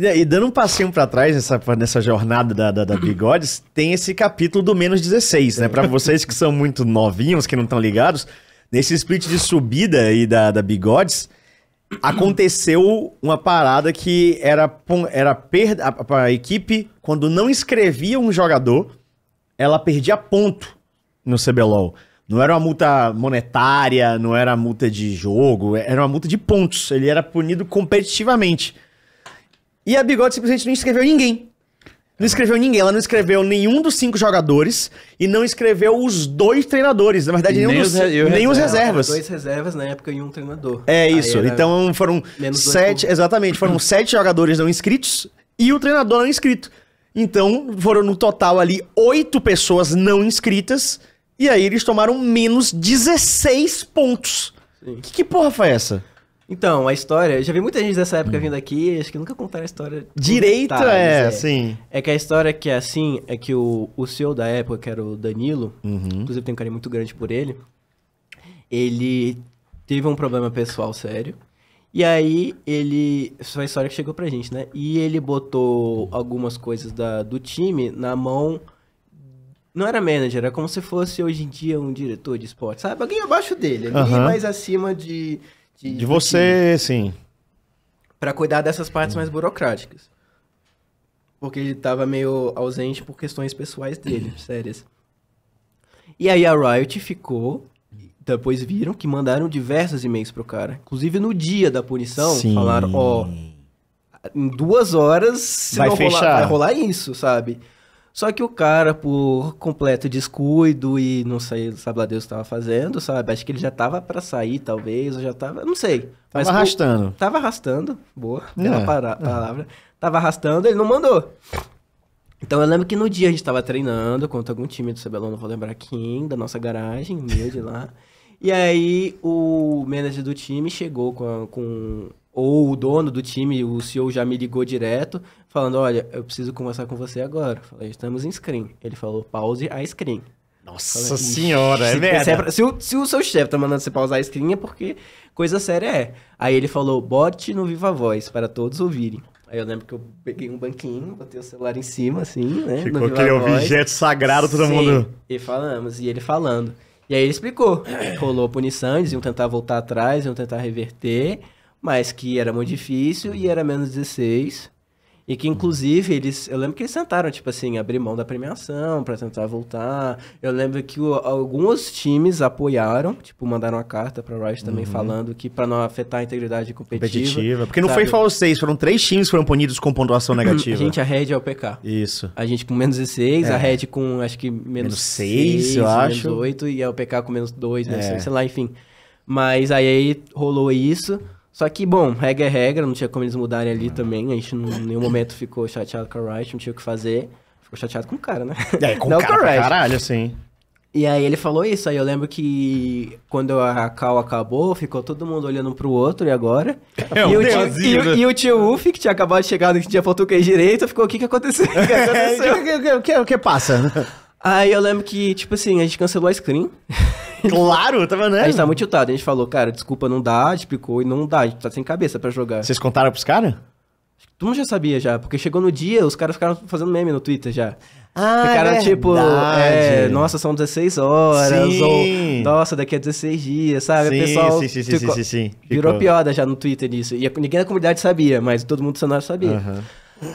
E dando um passinho para trás nessa, nessa jornada da, da, da, Bigodes, tem esse capítulo do menos 16, né? Para vocês que são muito novinhos, que não estão ligados, nesse split de subida aí da, da Bigodes, aconteceu uma parada que era, era perda, a, a equipe, quando não escrevia um jogador, ela perdia ponto no CBLOL. Não era uma multa monetária, não era multa de jogo, era uma multa de pontos. Ele era punido competitivamente. E a Bigode simplesmente não escreveu ninguém. Não escreveu ninguém. Ela não escreveu nenhum dos cinco jogadores e não escreveu os dois treinadores. Na verdade, nenhum nem dos, re- os reservas. Dois reservas na época e um treinador. É isso. Então foram menos dois sete. por- Exatamente. Foram sete jogadores não inscritos e o treinador não inscrito. Então foram no total ali oito pessoas não inscritas. E aí eles tomaram menos 16 pontos. Que, que porra foi essa? Então, a história. Já vi muita gente dessa época hum. vindo aqui, acho que nunca contaram a história. Direito detalhes, é, é, sim. É que a história que é assim é que o, o CEO da época, que era o Danilo, uhum. inclusive tem um carinho muito grande por ele, ele teve um problema pessoal sério. E aí ele. essa é a história que chegou pra gente, né? E ele botou algumas coisas da, do time na mão. Não era manager, era como se fosse hoje em dia um diretor de esporte, sabe? Alguém abaixo dele, ali uhum. mais acima de de, de você, sim. Para cuidar dessas partes mais burocráticas. Porque ele tava meio ausente por questões pessoais dele, sérias. E aí a Riot ficou. Depois viram que mandaram diversos e-mails pro cara. Inclusive no dia da punição, sim. falaram: ó, em duas horas vai, rolar, vai rolar isso, sabe? Só que o cara, por completo descuido e não sei, sabe lá Deus estava fazendo, sabe? Acho que ele já tava para sair, talvez, ou já tava, não sei. Mas, arrastando. Pô, tava arrastando, boa, bela é, é, palavra. Tava arrastando, ele não mandou. Então eu lembro que no dia a gente tava treinando contra algum time do Cebelão, não vou lembrar quem, da nossa garagem, meu de lá. E aí o manager do time chegou com, a, com ou o dono do time, o CEO já me ligou direto, falando: Olha, eu preciso conversar com você agora. Falei, estamos em screen. Ele falou: pause a screen. Nossa falei, senhora, é merda. É se, se, se, o seu chefe tá mandando você pausar a screen é porque coisa séria é. Aí ele falou: bote no Viva Voz para todos ouvirem. Aí eu lembro que eu peguei um banquinho, botei o celular em cima, assim, né? Ficou aquele objeto sagrado, todo Sim, mundo. E falamos, e ele falando. E aí ele explicou. Rolou a punição, eles iam tentar voltar atrás, iam tentar reverter, mas que era muito difícil e era menos 16. E que, inclusive, eles. Eu lembro que eles tentaram, tipo assim, abrir mão da premiação para tentar voltar. Eu lembro que o, alguns times apoiaram, tipo, mandaram uma carta pra Riot também uhum. falando que para não afetar a integridade competitiva. competitiva. Porque não sabe? foi só seis, foram três times que foram punidos com pontuação negativa. a gente, a Red é o PK. Isso. A gente com menos 16, é. a Red com acho que menos, menos 6, eu menos acho. Menos 8, e a OPK com menos 2, menos 6, sei lá, enfim. Mas aí rolou isso. Só que, bom, regra é regra, não tinha como eles mudarem ali também. A gente em nenhum momento ficou chateado com a Riot, não tinha o que fazer. Ficou chateado com o cara, né? É, com não, o cara, com caralho, assim. E aí ele falou isso, aí eu lembro que quando a cal acabou, ficou todo mundo olhando pro outro, e agora? É, e, o tio, e, né? e, o tio Wolf, que tinha acabado de chegar no que português direito, ficou, o que que aconteceu? O que, é, aconteceu? o, que, que, o que passa? Aí eu lembro que, tipo assim, a gente cancelou a screen. Claro, tava tá vendo? A gente tá muito chutado. A gente falou, cara, desculpa, não dá, explicou e não dá, a gente tá sem cabeça pra jogar. Vocês contaram pros caras? Todo mundo já sabia já, porque chegou no dia, os caras ficaram fazendo meme no Twitter já. Ah, Ficaram é tipo, é, nossa, são 16 horas, sim. ou nossa, daqui a 16 dias, sabe? Sim, pessoal sim, sim, sim, sim, sim, sim. Virou piada já no Twitter isso. E ninguém da comunidade sabia, mas todo mundo do cenário sabia. Uhum.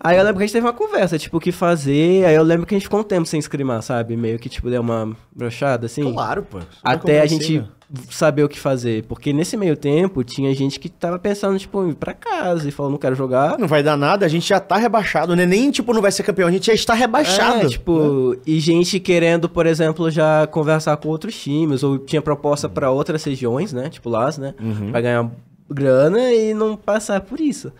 Aí eu lembro que a gente teve uma conversa, tipo, o que fazer. Aí eu lembro que a gente ficou um tempo sem escrimar, sabe? Meio que, tipo, deu uma brochada, assim. Claro, pô. Até a gente né? saber o que fazer. Porque nesse meio tempo, tinha gente que tava pensando, tipo, em ir pra casa e falou, não quero jogar. Não vai dar nada, a gente já tá rebaixado, né? Nem, tipo, não vai ser campeão, a gente já está rebaixado. É, tipo, é. e gente querendo, por exemplo, já conversar com outros times, ou tinha proposta para outras regiões, né? Tipo, Las, né? Uhum. Pra ganhar grana e não passar por isso.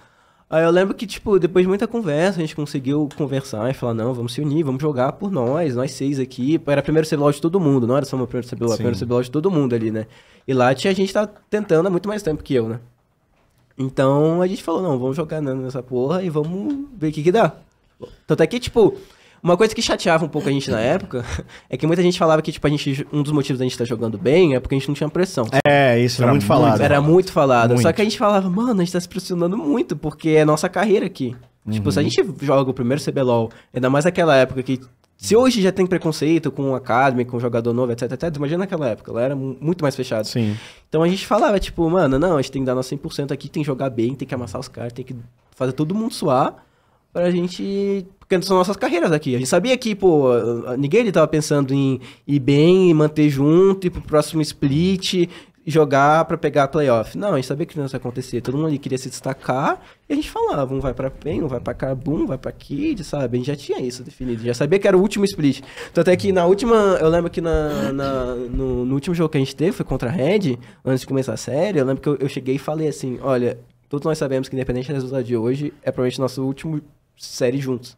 Aí eu lembro que, tipo, depois de muita conversa, a gente conseguiu conversar e falar, não, vamos se unir, vamos jogar por nós, nós seis aqui. Era primeiro CBLOL de todo mundo, não era só meu primeiro CBLOL, Sim. primeiro CBLOL de todo mundo ali, né? E lá tinha a gente tá tentando há muito mais tempo que eu, né? Então a gente falou, não, vamos jogar né, nessa porra e vamos ver o que que dá. Tanto é que, tipo, uma coisa que chateava um pouco a gente na uhum. época é que muita gente falava que, tipo, a gente, um dos motivos da gente estar tá jogando bem é porque a gente não tinha pressão. É, isso era, era muito falado. Muito, era muito falado. Muito. Só que a gente falava, mano, a gente tá se pressionando muito, porque é nossa carreira aqui. Uhum. Tipo, se a uhum. gente joga o primeiro CBLOL, ainda mais naquela época que. Se hoje já tem preconceito com o Academy, com o jogador novo, etc, etc, imagina naquela época, ela era muito mais fechada. Sim. Então a gente falava, tipo, mano, não, a gente tem que dar nosso 100% aqui, tem que jogar bem, tem que amassar os caras, tem que fazer todo mundo suar pra gente porque são nossas carreiras aqui. A gente sabia que, pô, ninguém estava pensando em ir bem, manter junto, ir pro próximo split, jogar para pegar a playoff. Não, a gente sabia que isso ia acontecer. Todo mundo ali queria se destacar e a gente falava, um vai para PEN, um vai para Carbum, um vai para Kid, sabe? A gente já tinha isso definido, já sabia que era o último split. Tanto é que na última, eu lembro que na, na no, no, último jogo que a gente teve, foi contra a Red, antes de começar a série, eu lembro que eu, eu cheguei e falei assim, olha, todos nós sabemos que independente do resultado de hoje, é provavelmente nosso último série juntos.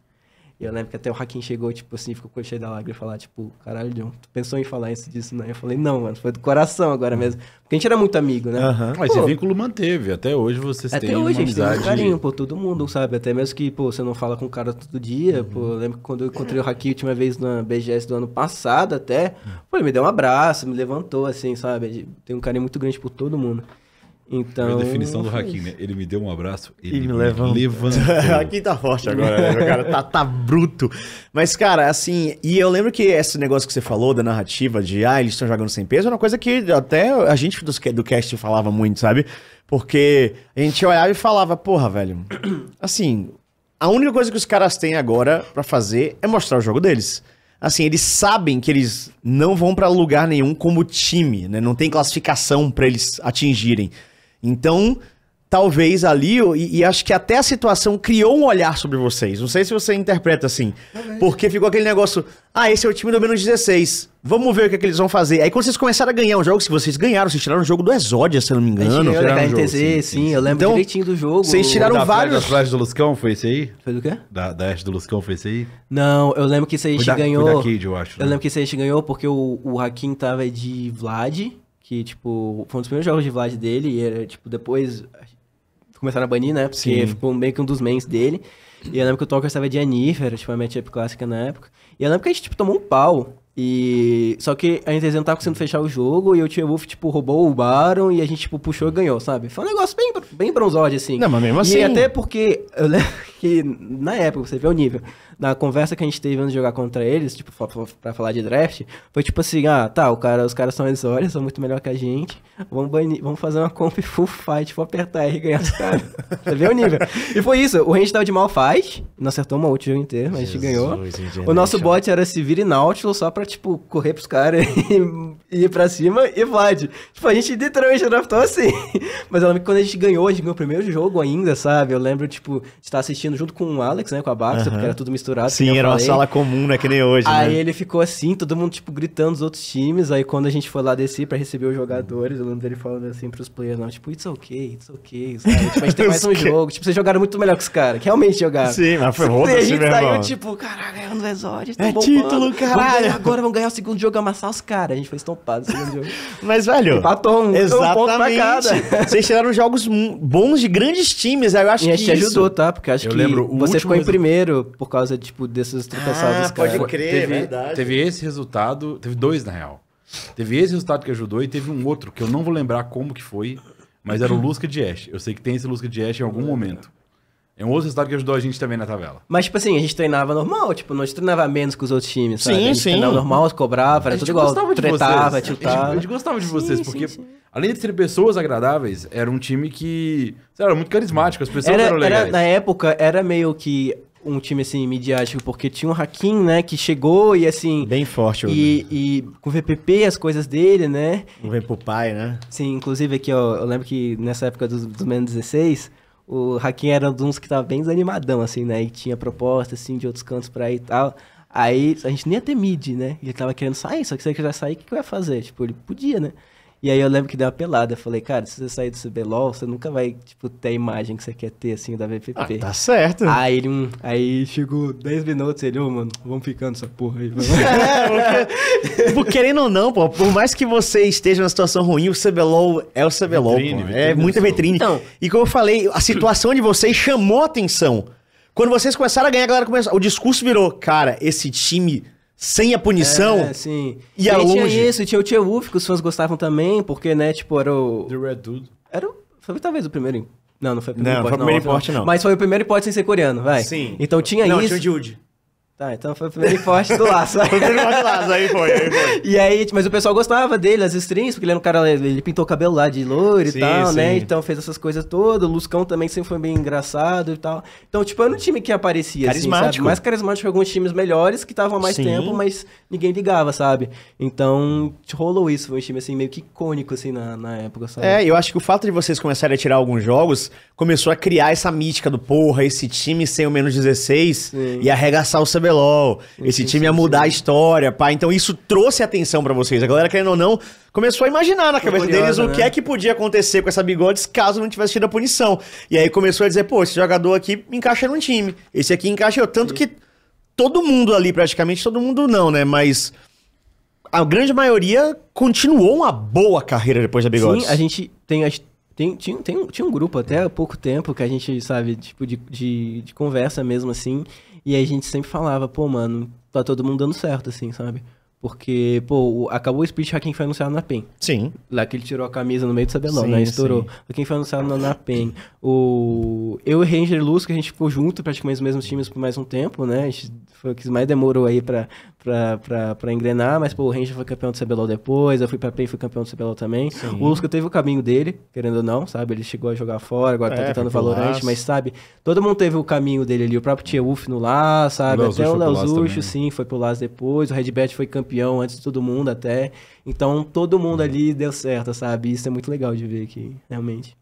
E eu lembro que até o Hakim chegou, tipo assim, ficou com cheio da lágrima e falar, tipo, caralho, John, tu pensou em falar isso disso, né? Eu falei, não, mano, foi do coração agora mesmo. Porque a gente era muito amigo, né? Uhum. Pô, Mas esse vínculo manteve, até hoje vocês até têm hoje, uma amizade. Até hoje a gente tem um carinho por todo mundo, sabe? Até mesmo que, pô, você não fala com o cara todo dia, uhum. pô, eu lembro que quando eu encontrei o Hakim a última vez na BGS do ano passado até, pô, ele me deu um abraço, me levantou, assim, sabe? Tem um carinho muito grande por todo mundo. Então. A definição do Hakim, né? Ele me deu um abraço, ele, me, me levantou. levantou. tá forte agora, né? cara tá, tá bruto. Mas, cara, assim, e eu lembro que esse negócio que você falou da narrativa de, ah, eles estão jogando sem peso, é uma coisa que até a gente do, do cast falava muito, sabe? Porque a gente olhava e falava, porra, velho, assim, a única coisa que os caras têm agora para fazer é mostrar o jogo deles assim, eles sabem que eles não vão para lugar nenhum como time, né? Não tem classificação para eles atingirem. Então, talvez ali, e, e, acho que até a situação criou um olhar sobre vocês. Não sei se você interpreta assim. Talvez. Porque ficou aquele negócio: ah, esse é o time do menos 16. Vamos ver o que, é que eles vão fazer. Aí quando vocês começaram a ganhar um jogo, se vocês ganharam, vocês tiraram o um jogo do Exódia, se eu não me engano. Tiraram da KNTZ, sim, sim, eu lembro então, direitinho do jogo. Vocês tiraram da vários. Flash, da Flash do Luscão foi esse aí? Foi do quê? Da, da Ash do Luscão foi esse aí? Não, eu lembro que isso aí a gente da, ganhou. Foi da Kid, eu acho. Né? lembro que isso aí a gente ganhou porque o, o Hakim tava de Vlad que, tipo, foi um dos primeiros jogos de Vlad dele, e era, tipo, depois começaram a banir, né? Porque Sim. ficou meio que um dos mains dele. E eu lembro que o Talker estava de Anífera, tipo, a matchup clássica na época. E eu lembro que a gente, tipo, tomou um pau. E. Só que a gente não tava conseguindo fechar o jogo e o Tia Wolf, tipo, roubou o Baron e a gente, tipo, puxou e ganhou, sabe? Foi um negócio bem, bem bronzode, assim. Não, mas mesmo assim. E até porque. Eu lembro que na época, você vê o nível. Na conversa que a gente teve antes de jogar contra eles, tipo, pra falar de draft, foi tipo assim, ah, tá, o cara, os caras são exórios, são muito melhor que a gente, vamos, banir, vamos fazer uma comp full fight, vou apertar R e ganhar os caras. você vê o nível. E foi isso, o range tava de mal fight, não acertou uma ult o jogo inteiro, mas Jesus, a gente ganhou. o é nosso bot era se vira e Nautilus só pra, tipo, correr pros caras e ir pra cima e Vlad. Tipo, a gente literalmente draftou assim. mas quando a gente ganhou, a gente ganhou o primeiro jogo ainda, sabe? Eu lembro, tipo, de estar assistindo junto com o Alex, né? Com a Baxter, uhum. porque era tudo misturado. Sim, era uma sala comum, né? Que nem hoje, Aí né? ele ficou assim, todo mundo, tipo, gritando os outros times. Aí quando a gente foi lá descer pra receber os jogadores, eu lembro dele falando assim pros players, não, tipo, it's okay, it's okay, sabe? Tipo, a gente tem mais um jogo. Tipo, vocês jogaram muito melhor que os caras, que realmente jogaram. Sim, mas foi roubo, a gente saiu, tipo, caralho, ganhando é exódio, tá É bombando, título, caralho. Vamos agora vamos ganhar o segundo jogo, amassar os caras. A gente foi estompado no segundo jogo. Mas, velho... Empatou um, exatamente. um ponto pra cada. Vocês tiraram jogos bons de grandes times, eu acho e que isso... ajudou, tá? Porque acho eu que lembro o Você ficou em primeiro por causa, tipo, desses tropeçados, ah, pode crer, teve, é verdade. Teve esse resultado, teve dois, na real. Teve esse resultado que ajudou e teve um outro, que eu não vou lembrar como que foi, mas era o Lusca de Ash. Eu sei que tem esse Lusca de Ash em algum momento. É um outro resultado que ajudou a gente também na tabela. Mas, tipo assim, a gente treinava normal, tipo, nós treinava menos que os outros times, sabe? Sim, a gente sim. treinava normal, cobrava, era tudo igual, tretava, tiltava. A gente, a gente gostava de vocês, sim, porque sim. Além de ter pessoas agradáveis, era um time que sei lá, era muito carismático, as pessoas era, eram legais. Era, na época, era meio que um time assim midiático, porque tinha um Hakim, né, que chegou e assim. Bem forte, e, e com o VPP as coisas dele, né? Um vem pro pai, né? Sim, inclusive aqui, ó, eu lembro que nessa época dos, dos menos 16, o Hakim era um dos que tava bem desanimadão, assim, né? E tinha proposta, assim, de outros cantos pra ir e tal. Aí a gente nem ia ter mid, né? Ele tava querendo sair, só que se ele quiser sair, o que, que fazer? Tipo, ele podia, né? E aí eu lembro que deu uma pelada. Eu falei, cara, se você sair do CBLOL, você nunca vai, tipo, ter a imagem que você quer ter, assim, da VPP. Ah, tá certo. Aí ele, um, aí chegou 10 minutos, ele, ô, oh, mano, vamos ficando essa porra aí. é, porque, querendo ou não, pô, por mais que você esteja numa situação ruim, o CBLOL é o CBLOL, vitrine, vitrine, é muita vitrine. Então, e como eu falei, a situação de vocês chamou atenção. Quando vocês começaram a ganhar, a galera começou. O discurso virou, cara, esse time sem a punição. É, sim. e longe. tinha isso, e tinha o Tia Wolf, que os fãs gostavam também, porque, né, tipo, era o. The Red Dude. Era o... Foi talvez o primeiro. Não, não foi o primeiro não, importe, não, não. não. Mas foi o primeiro hipótese sem ser coreano, vai. Sim. Então tinha não, isso. Tinha o Jude. Tá, então foi o primeiro forte do laço. foi o primeiro forte do laço, aí foi, aí foi. E aí, tipo, mas o pessoal gostava dele, as streams, porque ele era um cara, ele pintou o cabelo lá de loiro e sim, tal, né? sim. né? Então fez essas coisas todas. O Luscão também sempre foi bem engraçado e tal. Então, tipo, era um time que aparecia, carismático. assim, sabe? Mais carismático que alguns times melhores, que estavam mais sim. tempo, mas ninguém ligava, sabe? Então, rolou isso. Foi um time, assim, meio que icônico, assim, na, na época, sabe? É, eu acho que o fato de vocês começarem a tirar alguns jogos, começou a criar essa mítica do porra, esse time sem o menos 16 e arregaçar o CBLOL. CBLOL. Esse time ia mudar a história, pá. Então isso trouxe atenção para vocês. A galera, querendo ou não, começou a imaginar na Foi cabeça curiosa, deles o né? que é que podia acontecer com essa bigodes caso não tivesse tido a punição. E aí começou a dizer, pô, esse jogador aqui encaixa num time. Esse aqui encaixa. Tanto que todo mundo ali, praticamente, todo mundo não, né? Mas a grande maioria continuou uma boa carreira depois da bigodes. Sim, a gente tem as tem, tinha, tem, tinha um grupo até há pouco tempo que a gente, sabe, tipo, de, de, de, conversa mesmo assim. E a gente sempre falava, pô, mano, tá todo mundo dando certo, assim, sabe? Porque, pô, acabou o Spirit Hakim foi anunciado na PEN. Sim. Lá que ele tirou a camisa no meio do sabelão, né? Estourou. Hakim foi anunciado na, na PEN. O... Eu e Ranger Luz, que a gente ficou junto, praticamente os mesmos times por mais um tempo, né? A gente foi o que mais demorou aí pra, pra, pra, pra engrenar, mas, pô, o Ranger foi campeão do CBLOL depois, eu fui pra PEN e fui campeão do CBLOL também. Sim. O Lusca teve o caminho dele, querendo ou não, sabe? Ele chegou a jogar fora, agora tá é, tá tentando Valorante, mas sabe? Todo mundo teve o caminho dele ali. O próprio Tia Wolf no lá, sabe? Até o Léo sim, foi pro Las depois. O Red Bat foi campeão campeão antes de todo mundo até. Então todo mundo uhum. ali deu certo, sabe? Isso é muito legal de ver aqui, realmente.